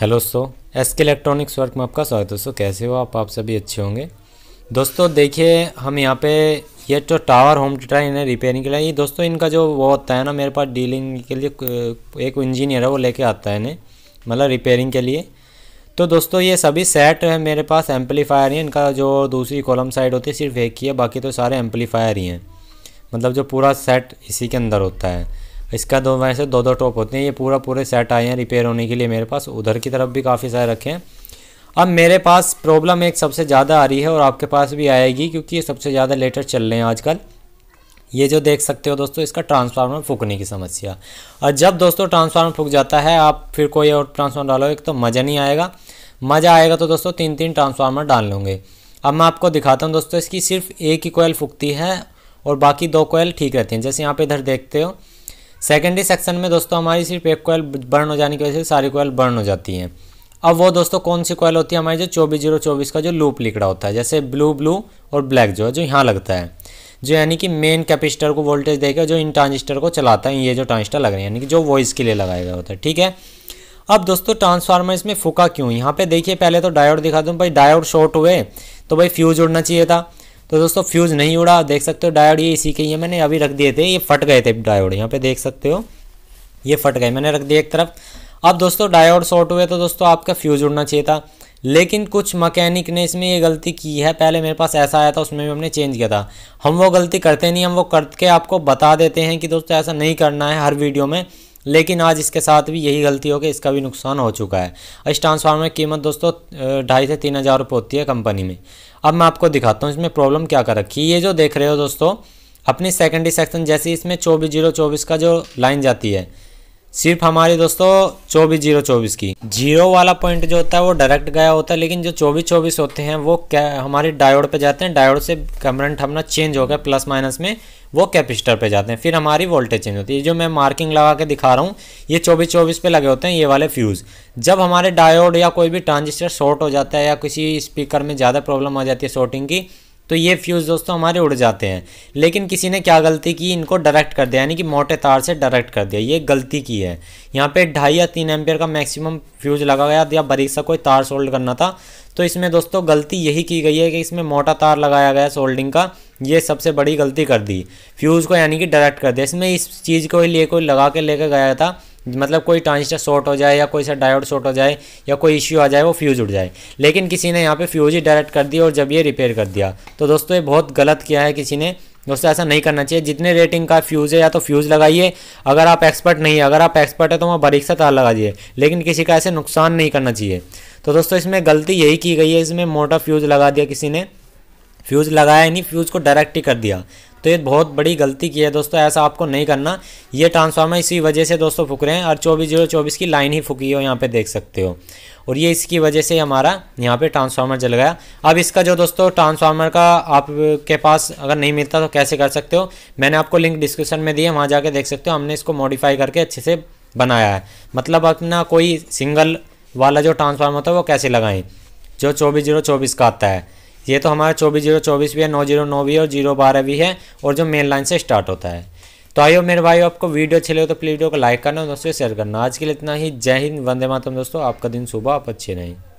hello so S K electronics work में आपका स्वागत है सो कैसे हो आप आप सभी अच्छे होंगे दोस्तों देखिए हम यहाँ पे ये जो टावर होम थिएटर इन्हें रिपेयरिंग के लिए ये दोस्तों इनका जो वो होता है ना मेरे पास डीलिंग के लिए एक इंजीनियर है वो लेके आता है इन्हें मतलब रिपेयरिंग के लिए तो दोस्तों ये सभी सेट है मेरे पास एम्पलीफायर ही इनका जो दूसरी कॉलम साइड होती है सिर्फ एक ही है बाकी तो सारे एम्पलीफायर ही हैं मतलब जो पूरा सेट इसी के अंदर होता है इसका दो वैसे दो दो टॉप होते हैं ये पूरा पूरे सेट आए हैं रिपेयर होने के लिए मेरे पास उधर की तरफ भी काफ़ी सारे रखे हैं अब मेरे पास प्रॉब्लम एक सबसे ज़्यादा आ रही है और आपके पास भी आएगी क्योंकि ये सबसे ज़्यादा लेटर चल रहे हैं आजकल ये जो देख सकते हो दोस्तों इसका ट्रांसफार्मर फूकने की समस्या और जब दोस्तों ट्रांसफार्मर फूक जाता है आप फिर कोई और ट्रांसफार्मर डालो एक तो मज़ा नहीं आएगा मज़ा आएगा तो दोस्तों तीन तीन ट्रांसफार्मर डाल लूँगे अब मैं आपको दिखाता हूँ दोस्तों इसकी सिर्फ एक ही कोयल फूकती है और बाकी दो कोयल ठीक रहती हैं जैसे यहाँ पे इधर देखते हो सेकेंडरी सेक्शन में दोस्तों हमारी सिर्फ एक कोयल बर्न हो जाने की वजह से सारी कोयल बर्न हो जाती है अब वो दोस्तों कौन सी कोयल होती है हमारी जो चौबीस जीरो चौबीस का जो लूप लिखड़ा होता है जैसे ब्लू ब्लू और ब्लैक जो है जो यहाँ लगता है जो यानी कि मेन कैपेसिटर को वोल्टेज देगा जो इन ट्रांजिस्टर को चलाता है ये जो ट्रांजिस्टर लग रहे हैं यानी कि जो वॉइस के लिए लगाया गया होता है ठीक है अब दोस्तों ट्रांसफार्मर इसमें फूका क्यों यहाँ पे देखिए पहले तो डायोड दिखा दूँ भाई डायोड शॉर्ट हुए तो भाई फ्यूज उड़ना चाहिए था तो दोस्तों फ्यूज़ नहीं उड़ा देख सकते हो डायोड ये इसी के ये मैंने अभी रख दिए थे ये फट गए थे डायोड यहाँ पे देख सकते हो ये फट गए मैंने रख दिए एक तरफ अब दोस्तों डायोड शॉर्ट हुए तो दोस्तों आपका फ्यूज़ उड़ना चाहिए था लेकिन कुछ मकैनिक ने इसमें ये गलती की है पहले मेरे पास ऐसा आया था उसमें भी हमने चेंज किया था हम वो गलती करते नहीं हम वो करके आपको बता देते हैं कि दोस्तों ऐसा नहीं करना है हर वीडियो में लेकिन आज इसके साथ भी यही गलती हो गई इसका भी नुकसान हो चुका है और इस ट्रांसफार्मर की कीमत दोस्तों ढाई से तीन हज़ार रुपये होती है कंपनी में अब मैं आपको दिखाता हूँ इसमें प्रॉब्लम क्या कर रखी है ये जो देख रहे हो दोस्तों अपनी सेकेंडरी सेक्शन जैसे इसमें चौबीस जीरो चौबीस का जो लाइन जाती है सिर्फ हमारी दोस्तों चौबीस जीरो चौबीस की जीरो वाला पॉइंट जो होता है वो डायरेक्ट गया होता है लेकिन जो चौबीस चौबीस होते हैं वो क्या हमारे डायोड पे जाते हैं डायोड से कमरेंट हमारा चेंज हो गया प्लस माइनस में वो कैपेसिटर पे जाते हैं फिर हमारी वोल्टेज चेंज होती है जो मैं मार्किंग लगा के दिखा रहा हूँ ये चौबीस चौबीस पे लगे होते हैं ये वाले फ्यूज़ जब हमारे डायोड या कोई भी ट्रांजिस्टर शॉर्ट हो जाता है या किसी स्पीकर में ज़्यादा प्रॉब्लम आ जाती है शॉर्टिंग की तो ये फ्यूज़ दोस्तों हमारे उड़ जाते हैं लेकिन किसी ने क्या गलती की इनको डायरेक्ट कर दिया यानी कि मोटे तार से डायरेक्ट कर दिया ये गलती की है यहाँ पे ढाई या तीन एम्पियर का मैक्सिमम फ्यूज़ लगा गया या बारीक सा कोई तार सोल्ड करना था तो इसमें दोस्तों गलती यही की गई है कि इसमें मोटा तार लगाया गया सोल्डिंग का ये सबसे बड़ी गलती कर दी फ्यूज़ को यानी कि डायरेक्ट कर दिया इसमें इस चीज़ को लिए कोई लगा के लेकर गया था मतलब कोई ट्रांजिस्टर शॉर्ट हो जाए या कोई सा डायोड शॉर्ट हो जाए या कोई इश्यू आ जाए वो फ्यूज़ उड़ जाए लेकिन किसी ने यहाँ पे फ्यूज़ ही डायरेक्ट कर दिया और जब ये रिपेयर कर दिया तो दोस्तों ये बहुत गलत किया है किसी ने दोस्तों ऐसा नहीं करना चाहिए जितने रेटिंग का फ्यूज़ है या तो फ्यूज़ लगाइए अगर आप एक्सपर्ट नहीं है अगर आप एक्सपर्ट है तो वहाँ बारीक सा तार लगा दिए लेकिन किसी का ऐसे नुकसान नहीं करना चाहिए तो दोस्तों इसमें गलती यही की गई है इसमें मोटा फ्यूज़ लगा दिया किसी ने फ्यूज़ लगाया नहीं फ्यूज़ को डायरेक्ट ही कर दिया तो ये बहुत बड़ी गलती की है दोस्तों ऐसा आपको नहीं करना ये ट्रांसफार्मर इसी वजह से दोस्तों फूक रहे हैं और चौबीस जीरो चौबीस की लाइन ही फूकी हो यहाँ पे देख सकते हो और ये इसकी वजह से हमारा यहाँ पे ट्रांसफार्मर जल गया अब इसका जो दोस्तों ट्रांसफार्मर का आपके पास अगर नहीं मिलता तो कैसे कर सकते हो मैंने आपको लिंक डिस्क्रिप्शन में दी है वहाँ जाके देख सकते हो हमने इसको मॉडिफाई करके अच्छे से बनाया है मतलब अपना कोई सिंगल वाला जो ट्रांसफार्मर होता है वो कैसे लगाएं जो चौबीस जीरो चौबीस का आता है ये तो हमारा चौबीस जीरो चौबीस भी है नौ जीरो नौ भी है और जीरो बारह भी है और जो मेन लाइन से स्टार्ट होता है तो आइयो मेरे भाई आपको वीडियो अच्छी लगे तो प्लीज वीडियो को लाइक करना और दोस्तों शेयर करना आज के लिए इतना ही जय हिंद वंदे मातम दोस्तों आपका दिन सुबह आप अच्छे रहें